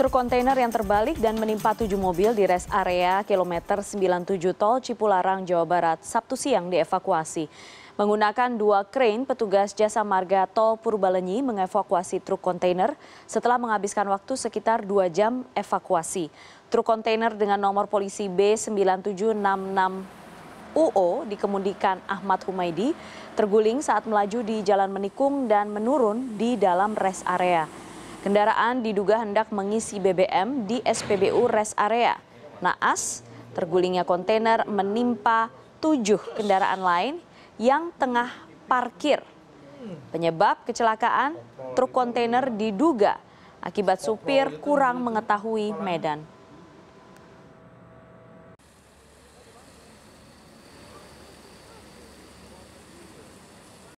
Truk kontainer yang terbalik dan menimpa tujuh mobil di res area kilometer 97 tol Cipularang, Jawa Barat, Sabtu siang dievakuasi. Menggunakan dua crane, petugas jasa marga tol Purbalenyi mengevakuasi truk kontainer setelah menghabiskan waktu sekitar dua jam evakuasi. Truk kontainer dengan nomor polisi B9766 UO dikemudikan Ahmad Humaidi terguling saat melaju di Jalan Menikung dan menurun di dalam res area. Kendaraan diduga hendak mengisi BBM di SPBU rest area. Naas, tergulingnya kontainer menimpa tujuh kendaraan lain yang tengah parkir. Penyebab kecelakaan, truk kontainer diduga akibat supir kurang mengetahui medan.